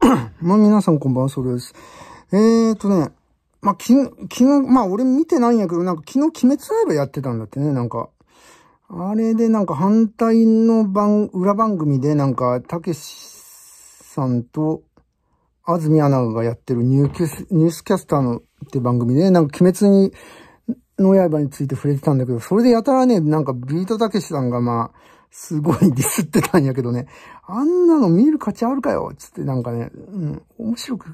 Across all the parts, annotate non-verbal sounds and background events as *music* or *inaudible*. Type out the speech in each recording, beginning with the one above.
*coughs* まあ皆さんこんばんは、それです。えーとね、まあ昨日、昨日、まあ俺見てないんやけど、なんか昨日鬼滅ライやってたんだってね、なんか。あれでなんか反対の番、裏番組でなんか、たけしさんと、安住アナがやってるニュースニュースキャスターのって番組で、なんか鬼滅に、の刃について触れてたんだけど、それでやたらね、なんかビートたけしさんがまあ、すごいディスってたんやけどね、あんなの見る価値あるかよつってなんかね、うん、面白く、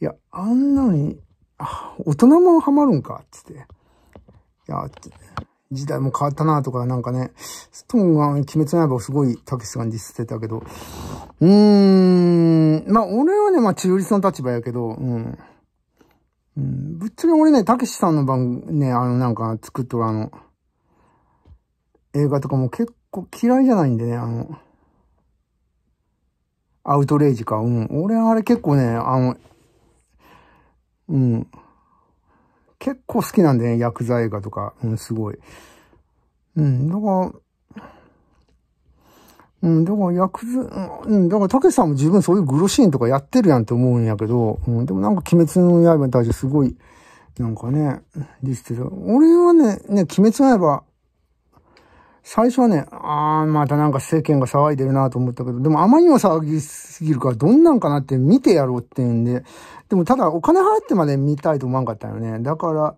いや、あんなのに、あ、大人もハマるんかつって。いや、時代も変わったなとか、なんかね、ストーンが鬼滅の刃をすごいたけしさんディスってたけど、うーん、まあ俺はね、まあ中立の立場やけど、うん。うん、ぶっちゃけ俺ね、たけしさんの番、ね、あのなんか作っとるあの、映画とかも結構嫌いじゃないんでね、あの、アウトレイジか。うん。俺あれ結構ね、あの、うん。結構好きなんでね、薬剤映画とか。うん、すごい。うん、だから、うん、だから薬剤、うん、だからたけしさんも自分そういうグロシーンとかやってるやんって思うんやけど、うん、でもなんか鬼滅の刃に対してすごい、なんかね、ディスってる。俺はね、ね、鬼滅の刃、最初はね、ああ、またなんか世間が騒いでるなと思ったけど、でもあまりにも騒ぎすぎるからどんなんかなって見てやろうっていうんで、でもただお金払ってまで見たいと思わんかったよね。だから、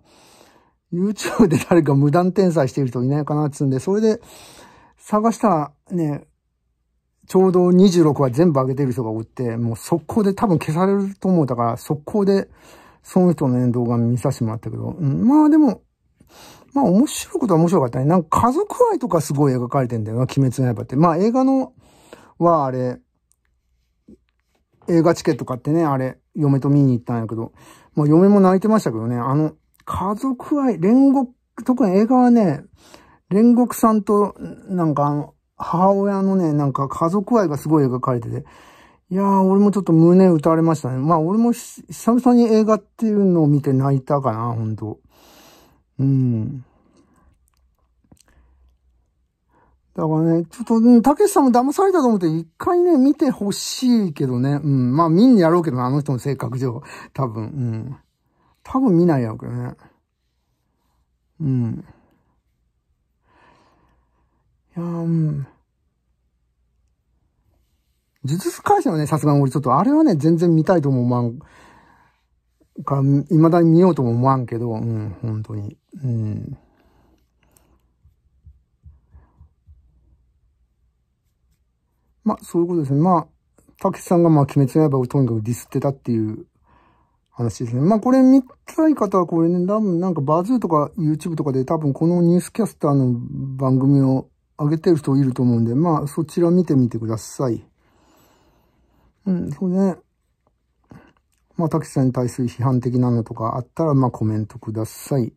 YouTube で誰か無断転載している人いないかなっつうんで、それで探したらね、ちょうど26話全部上げてる人がおって、もう速攻で多分消されると思うだから、速攻でその人の、ね、動画見させてもらったけど、うん、まあでも、まあ面白いことは面白かったね。なんか家族愛とかすごい描かれてんだよな、鬼滅の刃って。まあ映画のはあれ、映画チケット買ってね、あれ、嫁と見に行ったんやけど、まあ嫁も泣いてましたけどね、あの、家族愛、煉獄、特に映画はね、煉獄さんと、なんかあの、母親のね、なんか家族愛がすごい描かれてて、いやー、俺もちょっと胸打たれましたね。まあ俺も久々に映画っていうのを見て泣いたかな、ほんと。うん。だからね、ちょっと、ね、たけしさんも騙されたと思って、一回ね、見てほしいけどね。うん。まあ、見んやろうけど、あの人の性格上。多分、うん。多分見ないやろうけどね。うん。いやうん。術師会社はね、さすがに俺ちょっと、あれはね、全然見たいとも思わん。から、未だに見ようとも思わんけど、うん、本当に。うん。まあ、そういうことですね。まあ、たけしさんが、まあ、鬼滅の刃をとにかくディスってたっていう話ですね。まあ、これ見たい方はこれね、多分なんかバズーとか YouTube とかで多分このニュースキャスターの番組を上げてる人いると思うんで、まあ、そちら見てみてください。うん、そうね。まあ、たけしさんに対する批判的なのとかあったら、まあ、コメントください。